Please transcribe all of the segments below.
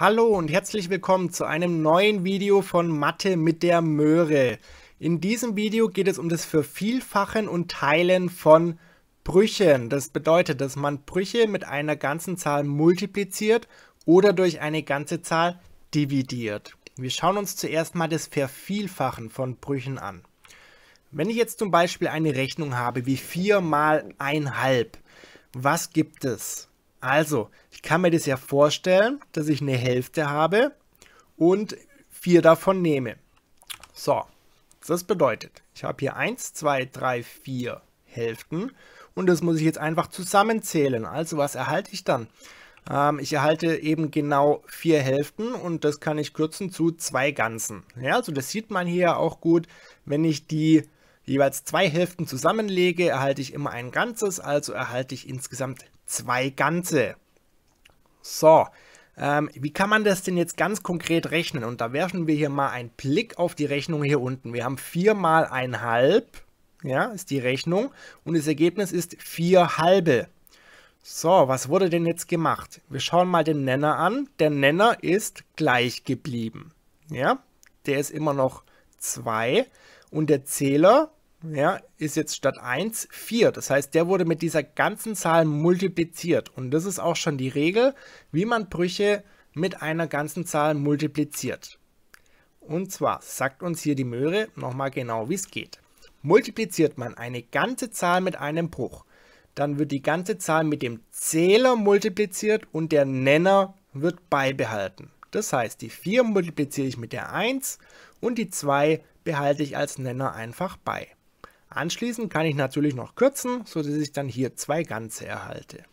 Hallo und herzlich willkommen zu einem neuen Video von Mathe mit der Möhre. In diesem Video geht es um das Vervielfachen und Teilen von Brüchen. Das bedeutet, dass man Brüche mit einer ganzen Zahl multipliziert oder durch eine ganze Zahl dividiert. Wir schauen uns zuerst mal das Vervielfachen von Brüchen an. Wenn ich jetzt zum Beispiel eine Rechnung habe wie 4 mal 1,5, was gibt es? Also, ich kann mir das ja vorstellen, dass ich eine Hälfte habe und vier davon nehme. So, das bedeutet, ich habe hier 1, 2, 3, 4 Hälften und das muss ich jetzt einfach zusammenzählen. Also, was erhalte ich dann? Ähm, ich erhalte eben genau vier Hälften und das kann ich kürzen zu zwei Ganzen. Ja, also das sieht man hier auch gut, wenn ich die jeweils zwei Hälften zusammenlege, erhalte ich immer ein Ganzes, also erhalte ich insgesamt zwei Ganze. So, ähm, wie kann man das denn jetzt ganz konkret rechnen? Und da werfen wir hier mal einen Blick auf die Rechnung hier unten. Wir haben 4 mal halb, ja, ist die Rechnung. Und das Ergebnis ist 4 halbe. So, was wurde denn jetzt gemacht? Wir schauen mal den Nenner an. Der Nenner ist gleich geblieben. Ja, der ist immer noch 2. Und der Zähler ja, ist jetzt statt 1 4. Das heißt, der wurde mit dieser ganzen Zahl multipliziert. Und das ist auch schon die Regel, wie man Brüche mit einer ganzen Zahl multipliziert. Und zwar sagt uns hier die Möhre nochmal genau, wie es geht. Multipliziert man eine ganze Zahl mit einem Bruch, dann wird die ganze Zahl mit dem Zähler multipliziert und der Nenner wird beibehalten. Das heißt, die 4 multipliziere ich mit der 1 und die 2 behalte ich als Nenner einfach bei. Anschließend kann ich natürlich noch kürzen, so dass ich dann hier zwei Ganze erhalte.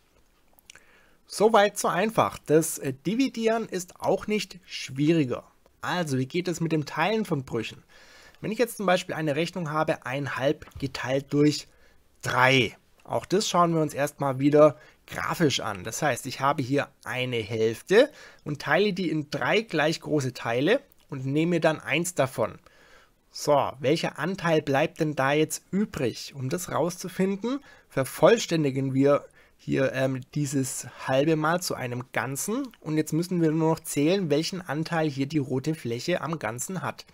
Soweit so einfach. Das äh, Dividieren ist auch nicht schwieriger. Also, wie geht es mit dem Teilen von Brüchen? Wenn ich jetzt zum Beispiel eine Rechnung habe, 1,5 geteilt durch 3. Auch das schauen wir uns erstmal wieder grafisch an. Das heißt, ich habe hier eine Hälfte und teile die in drei gleich große Teile und nehme dann eins davon. So, welcher Anteil bleibt denn da jetzt übrig? Um das rauszufinden, vervollständigen wir hier ähm, dieses halbe mal zu einem Ganzen. Und jetzt müssen wir nur noch zählen, welchen Anteil hier die rote Fläche am Ganzen hat.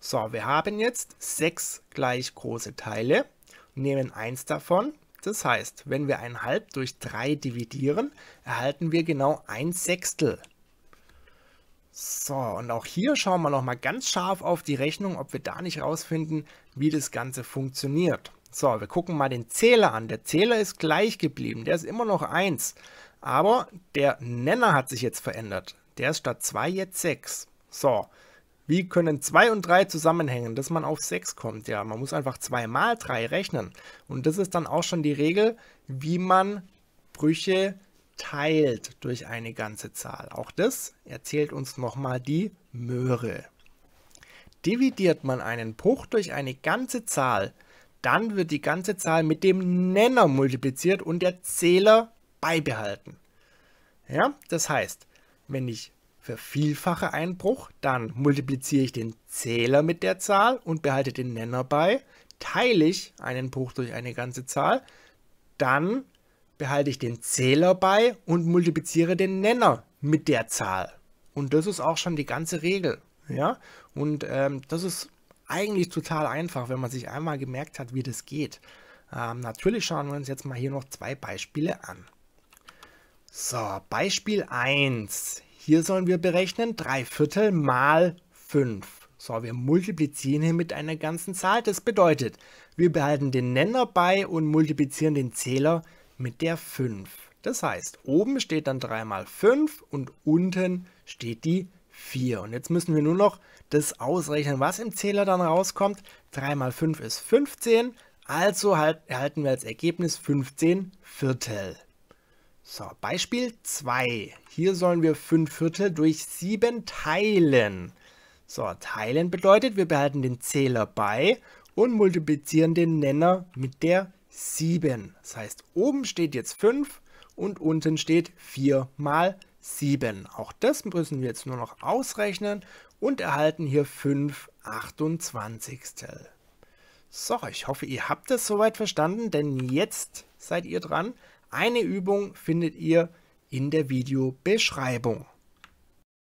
So, wir haben jetzt sechs gleich große Teile, nehmen eins davon. Das heißt, wenn wir ein Halb durch drei dividieren, erhalten wir genau ein Sechstel. So, und auch hier schauen wir nochmal ganz scharf auf die Rechnung, ob wir da nicht rausfinden, wie das Ganze funktioniert. So, wir gucken mal den Zähler an. Der Zähler ist gleich geblieben, der ist immer noch 1. Aber der Nenner hat sich jetzt verändert. Der ist statt 2 jetzt 6. So, wie können 2 und 3 zusammenhängen, dass man auf 6 kommt? Ja, man muss einfach 2 mal 3 rechnen. Und das ist dann auch schon die Regel, wie man Brüche geteilt durch eine ganze Zahl. Auch das erzählt uns nochmal die Möhre. Dividiert man einen Bruch durch eine ganze Zahl, dann wird die ganze Zahl mit dem Nenner multipliziert und der Zähler beibehalten. Ja, das heißt, wenn ich vervielfache einen Bruch, dann multipliziere ich den Zähler mit der Zahl und behalte den Nenner bei. Teile ich einen Bruch durch eine ganze Zahl, dann behalte ich den Zähler bei und multipliziere den Nenner mit der Zahl. Und das ist auch schon die ganze Regel. Ja? Und ähm, das ist eigentlich total einfach, wenn man sich einmal gemerkt hat, wie das geht. Ähm, natürlich schauen wir uns jetzt mal hier noch zwei Beispiele an. So, Beispiel 1. Hier sollen wir berechnen 3 Viertel mal 5. So, wir multiplizieren hier mit einer ganzen Zahl. Das bedeutet, wir behalten den Nenner bei und multiplizieren den Zähler mit mit der 5. Das heißt, oben steht dann 3 mal 5 und unten steht die 4. Und jetzt müssen wir nur noch das ausrechnen, was im Zähler dann rauskommt. 3 mal 5 ist 15, also halt, erhalten wir als Ergebnis 15 Viertel. So, Beispiel 2. Hier sollen wir 5 Viertel durch 7 teilen. So, teilen bedeutet, wir behalten den Zähler bei und multiplizieren den Nenner mit der 7. Das heißt, oben steht jetzt 5 und unten steht 4 mal 7. Auch das müssen wir jetzt nur noch ausrechnen und erhalten hier 5 28 So, ich hoffe, ihr habt es soweit verstanden, denn jetzt seid ihr dran. Eine Übung findet ihr in der Videobeschreibung.